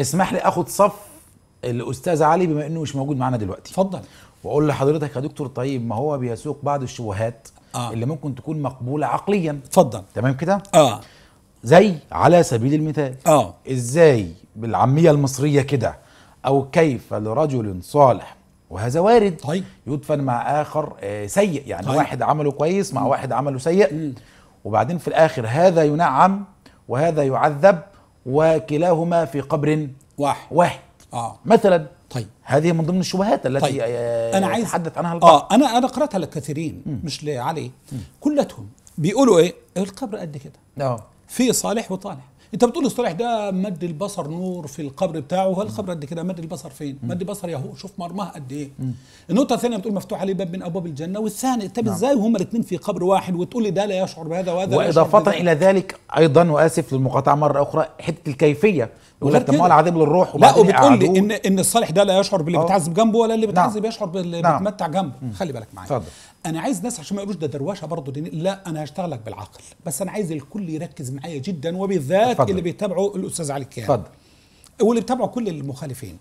اسمح لي اخد صف الاستاذ علي بما انه مش موجود معانا دلوقتي اتفضل واقول لحضرتك يا دكتور طيب ما هو بيسوق بعض الشبهات آه. اللي ممكن تكون مقبوله عقليا اتفضل تمام كده اه زي على سبيل المثال اه ازاي بالعاميه المصريه كده او كيف لرجل صالح وهذا وارد طيب. يدفن مع اخر آه، سيء يعني طيب. واحد عمله كويس مع واحد عمله سيء م. وبعدين في الاخر هذا ينعم وهذا يعذب وكلاهما في قبر واحد واحد آه. مثلا طيب هذه من ضمن الشبهات التي طيب. آه، انا عايز اتحدث عنها البعض اه انا انا قراتها لكثيرين م. مش لعلي كلتهم بيقولوا ايه القبر قد كده اه في صالح وطالح انت بتقول الصالح ده مد البصر نور في القبر بتاعه هو القبر قد كده مد البصر فين مد البصر يهو شوف مرماها قد ايه النقطه الثانيه بتقول مفتوح عليه باب من ابواب الجنه والثاني طب نعم. ازاي هما الاثنين في قبر واحد وتقول ده لا يشعر بهذا وهذا واضافه الى ذلك ايضا واسف للمقاطعه مره اخرى حته الكيفيه يقول لك طب ما العذاب للروح لا وبتقول لي ان ان الصالح ده لا يشعر باللي آه. بيتعذب جنبه ولا اللي بيتعذب نعم. يشعر باللي نعم. بيتمتع جنبه مم. خلي بالك معايا اتفضل انا عايز ناس عشان ما يقولوش ده دروشه برضه لا انا هشتغلك بالعقل بس انا عايز الكل يركز معايا جدا وبالذات فضل. اللي بيتابعوا الاستاذ علي الكيان اتفضل واللي بيتابعوا كل المخالفين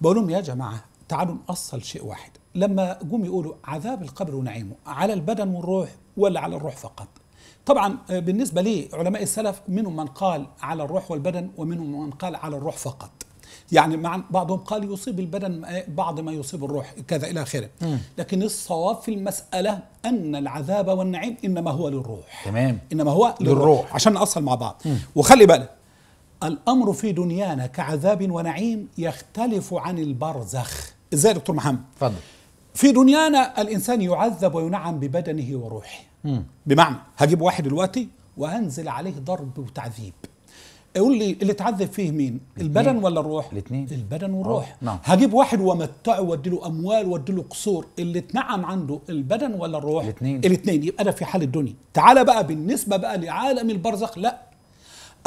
بقول لهم يا جماعه تعالوا نأصل شيء واحد لما جم يقولوا عذاب القبر ونعيمه على البدن والروح ولا على الروح فقط طبعا آه، بالنسبة لعلماء السلف منهم من قال على الروح والبدن ومنهم من قال على الروح فقط يعني مع بعضهم قال يصيب البدن آه، بعض ما يصيب الروح كذا إلى آخره لكن الصواب في المسألة أن العذاب والنعيم إنما هو للروح تمام إنما هو للروح, للروح. عشان نأصل مع بعض مم. وخلي بالك الأمر في دنيانا كعذاب ونعيم يختلف عن البرزخ إزاي دكتور محمد؟ فضل. في دنيانا الإنسان يعذب وينعم ببدنه وروحه بمعنى هجيب واحد دلوقتي وهنزل عليه ضرب وتعذيب قول لي اللي اتعذب فيه مين البدن ولا الروح الاثنين البدن والروح اه، نعم. هجيب واحد ومتعه له اموال وادي له قصور اللي اتنعم عنده البدن ولا الروح الاثنين الاثنين يبقى ده في حال الدنيا تعال بقى بالنسبه بقى لعالم البرزخ لا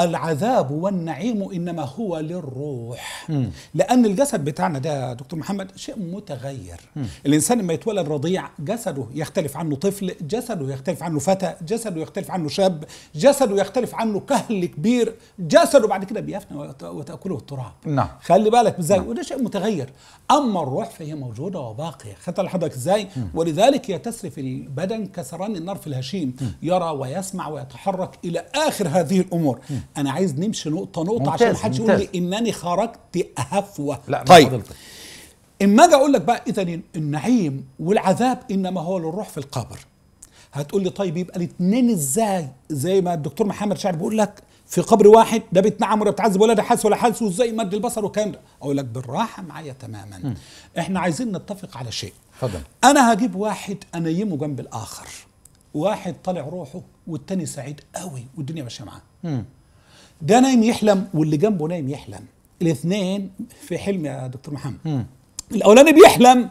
العذاب والنعيم انما هو للروح م. لان الجسد بتاعنا ده دكتور محمد شيء متغير م. الانسان لما يتولد رضيع جسده يختلف عنه طفل جسده يختلف عنه فتى جسده يختلف عنه شاب جسده يختلف عنه كهل كبير جسده بعد كده بيفنى وتاكله التراب نعم خلي بالك ازاي نعم. وده شيء متغير اما الروح فهي موجوده وباقيه خدت لحضرتك ازاي ولذلك يتسرف البدن كسران النار في الهشيم م. يرى ويسمع ويتحرك الى اخر هذه الامور م. انا عايز نمشي نقطه نقطه ممتاز عشان حد يقول لي انني خرجت هفوه لا طيب اما اجي اقول لك بقى اذا النعيم والعذاب انما هو للروح في القبر هتقول لي طيب يبقى الاثنين ازاي زي ما الدكتور محمد شعر بيقول لك في قبر واحد ده بيتنعم ولا بيتعذب ولا ده حاسس ولا حاسس وازاي مد البصر والكلام اقول لك بالراحه معايا تماما م. احنا عايزين نتفق على شيء فضل. انا هجيب واحد انيمه جنب الاخر واحد طالع روحه والتاني سعيد قوي والدنيا ماشيه معاه ده نايم يحلم واللي جنبه نايم يحلم الاثنين في حلم يا دكتور محمد الاولاني بيحلم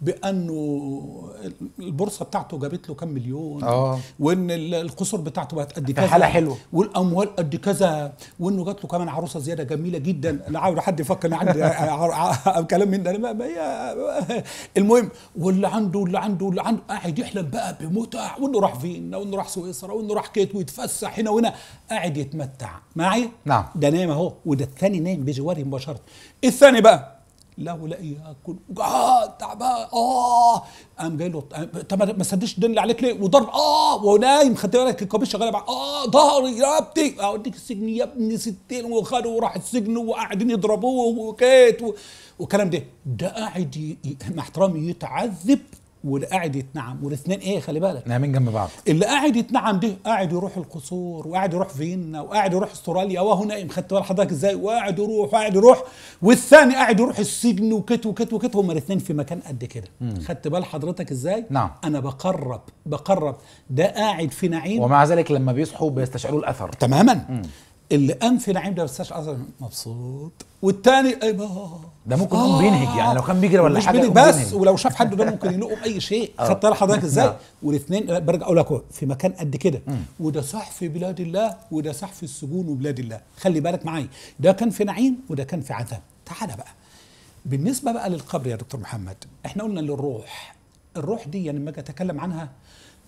بانه البورصه بتاعته جابت له كام مليون أوه. وان القصور بتاعته بقت قد كذا حاله حلوه والاموال قد كذا وانه جات له كمان عروسه زياده جميله جدا انا عاوز حد يفكر ان عندي كلام من ده المهم واللي عنده واللي عنده واللي عنده قاعد يحلم بقى بمتع وانه راح فين وانه راح سويسرا وانه راح كيت ويتفسح هنا وهنا قاعد يتمتع معايا نعم ده نايم اهو وده الثاني نايم بجواري مباشره الثاني بقى له لقيها ياكل اه تعبان اه قام جاي له طب ما سديش الدنيا اللي عليك ليه وضرب اه ونايم خدت بالك الكوبيه شغاله اه ظهري رقبتي اوديك السجن يا ابني ستين وخده وراح السجن وقاعدين يضربوه وكيت والكلام ده ده قاعد مع احترامي يتعذب واللي قاعد يتنعم والاثنين ايه خلي بالك نايمين جنب بعض اللي قاعد يتنعم ده قاعد يروح القصور وقاعد يروح فيينا وقاعد يروح استراليا وهو نايم إيه، خدت بال حضرتك ازاي وقاعد يروح وقاعد يروح والثاني قاعد يروح السجن وكت وكت وكت هما الاثنين في مكان قد كده خدت بال حضرتك ازاي نعم انا بقرب بقرب ده قاعد في نعيم ومع ذلك لما بيصحوا بيستشعروا الاثر تماما مم. اللي انفي نعيم ده بس اصلا مبسوط والتاني ايوه ده ممكن يكون آه بينهج يعني لو كان بيجري ولا مش حاجه بس بينهج. ولو شاف حد ده ممكن ينقم اي شيء آه. خدت بال حضرتك ازاي نعم. والاثنين برجع اقول لك في مكان قد كده وده صح في بلاد الله وده صح في السجون وبلاد الله خلي بالك معايا ده كان في نعيم وده كان في عذاب تعالى بقى بالنسبه بقى للقبر يا دكتور محمد احنا قلنا للروح الروح دي يعني لما يعني اجي اتكلم عنها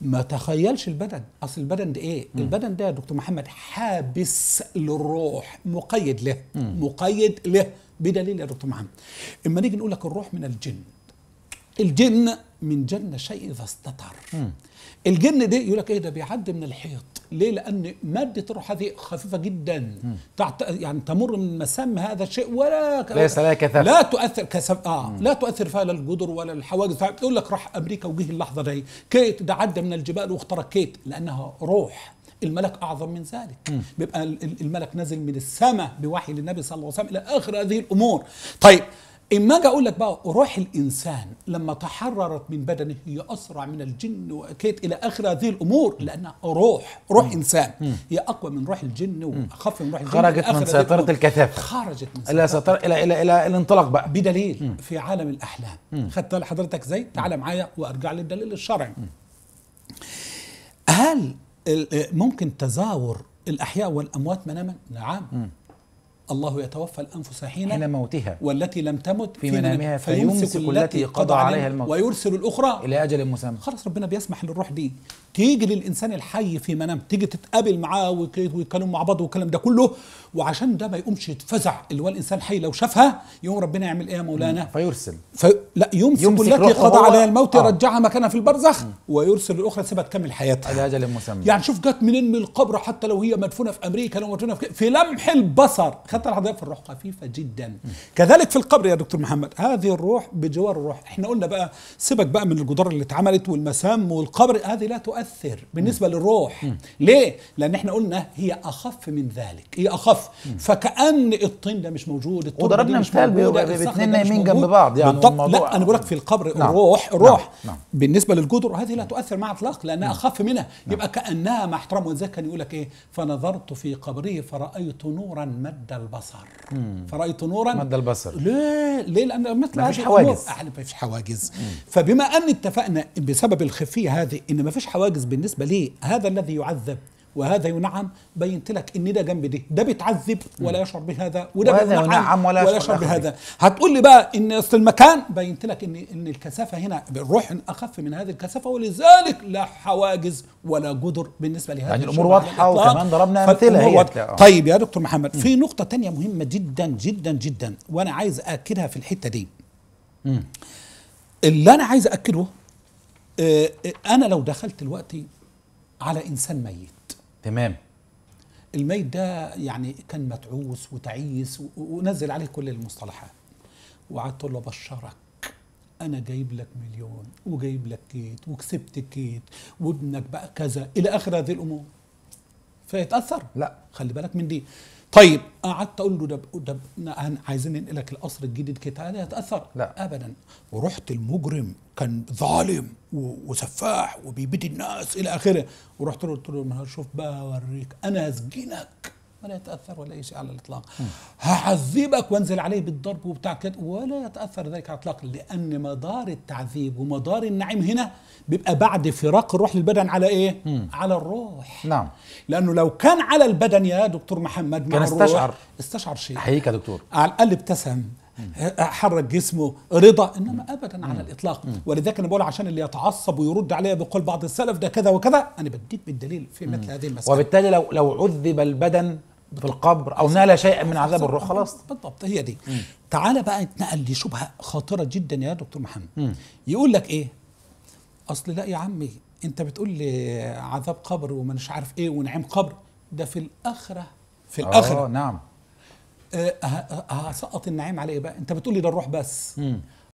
ما تخيلش البدن اصل البدن ده ايه م. البدن ده يا دكتور محمد حابس للروح مقيد له م. مقيد له بدليل يا دكتور محمد اما نيجي نقول لك الروح من الجن الجن من جنة شيء اذا استتر م. الجن ده يقول لك ايه ده بيعدي من الحيط ليه لان ماده الروح هذه خفيفه جدا تعت يعني تمر من مسام هذا الشيء ولا ك... ليس لها كثافه لا تؤثر كثافه اه م. لا تؤثر فيها لا الجدر ولا الحواجز فبيقول لك راح امريكا وجه اللحظه دي كيت ده عدى من الجبال واخترق كيت لانها روح الملك اعظم من ذلك م. بيبقى الملك نازل من السماء بوحي للنبي صلى الله عليه وسلم الى اخر هذه الامور طيب اما اجي اقول لك بقى روح الانسان لما تحررت من بدنه هي اسرع من الجن واكيد الى اخر هذه الامور لانها روح روح مم. انسان مم. هي اقوى من روح الجن واخف من روح الجن خرجت من سيطره الكثافه خرجت من الى سيطره الى الى الى الانطلاق بقى بدليل مم. في عالم الاحلام خدت حضرتك زي تعال معايا وارجع للدليل الشرعي هل ممكن تزاور الاحياء والاموات مناما؟ نعم الله يتوفى الأنفس حين, حين موتها والتي لم تمت في, منامها فيمسك, فيمسك التي قضى عليها الموت ويرسل الأخرى إلى أجل مسمى خلاص ربنا بيسمح للروح دي تيجي للانسان الحي في منام تيجي تتقابل معاه ويتكلموا مع بعض والكلام ده كله وعشان ده ما يقومش يتفزع اللي هو الانسان الحي لو شافها يقوم ربنا يعمل ايه يا مولانا فيرسل في لا يمسك, يمسك التي قضى عليها الموت آه. يرجعها مكانها في البرزخ مم. ويرسل الاخرى سيبها تكمل حياتها لاجل مسمى يعني شوف جت منين من القبر حتى لو هي مدفونه في امريكا لو مدفونه في, في لمح البصر خدت الحضاره في الروح خفيفه جدا مم. كذلك في القبر يا دكتور محمد هذه الروح بجوار الروح احنا قلنا بقى سيبك بقى من الجدار اللي اتعملت والمسام والقبر هذه لا تؤثر مؤثر بالنسبه للروح ليه لان احنا قلنا هي اخف من ذلك هي اخف فكأن الطين ده مش موجود الطين وضربنا مثال باثنين نايمين جنب بعض يعني بالضبط لا انا بقول لك في القبر نعم. الروح نعم. الروح نعم. نعم. بالنسبه للجدر هذه لا تؤثر مع اطلاق لانها نعم. اخف منها نعم. يبقى كانها مع احترام ولذلك كان يقول لك ايه فنظرت في قبره فرايت نورا مد البصر فرايت نورا مد البصر ليه ليه لان مثل ما فيش حواجز ما فيش حواجز فبما ان اتفقنا بسبب الخفيه هذه ان ما فيش حواجز الحواجز بالنسبه ليه هذا الذي يعذب وهذا ينعم بينت لك ان ده جنب ده ده بيتعذب ولا يشعر بهذا وده وهذا ينعم نعم ولا, ولا يشعر بهذا هتقول لي بقى ان اصل المكان بينت لك ان ان الكثافه هنا بالروح اخف من هذه الكثافه ولذلك لا حواجز ولا جدر بالنسبه لهذا يعني الامور واضحه وكمان ضربنا امثله هي طيب يا دكتور محمد م. في نقطه تانية مهمه جدا جدا جدا وانا عايز اكدها في الحته دي م. اللي انا عايز اكده آه، انا لو دخلت دلوقتي على انسان ميت تمام الميت ده يعني كان متعوس وتعيس ونزل عليه كل المصطلحات وقعدت له بشرك انا جايب لك مليون وجايب لك كيت وكسبت كيت وابنك بقى كذا الى اخر هذه الامور فيتاثر لا خلي بالك من دي طيب قعدت اقول له ده ده عايزين ننقلك القصر الجديد كده تعالى هتاثر لا ابدا ورحت المجرم كان ظالم وسفاح وبيبيد الناس الى اخره ورحت له قلت له شوف بقى اوريك انا هسجنك ولا يتاثر ولا اي شيء على الاطلاق هعذبك وانزل عليه بالضرب وبتاع كده ولا يتاثر ذلك على الاطلاق لان مدار التعذيب ومدار النعيم هنا بيبقى بعد فراق الروح للبدن على ايه مم. على الروح نعم لانه لو كان على البدن يا دكتور محمد كان استشعر استشعر شيء حقيقه يا دكتور على الاقل ابتسم حرك جسمه رضا انما ابدا على الاطلاق مم. ولذلك انا بقول عشان اللي يتعصب ويرد عليا بقول بعض السلف ده كذا وكذا انا بديك بالدليل في مثل هذه المساله وبالتالي لو لو عذب البدن في القبر او نال شيئا من عذاب الروح خلاص بالضبط هي دي تعالى تعال بقى نتنقل لشبهه خطيره جدا يا دكتور محمد يقول لك ايه اصل لا يا عمي انت بتقول لي عذاب قبر ومش عارف ايه ونعيم قبر ده في الاخره في آه، الاخره نعم. اه نعم هسقط النعيم على ايه بقى انت بتقول لي ده الروح بس مم.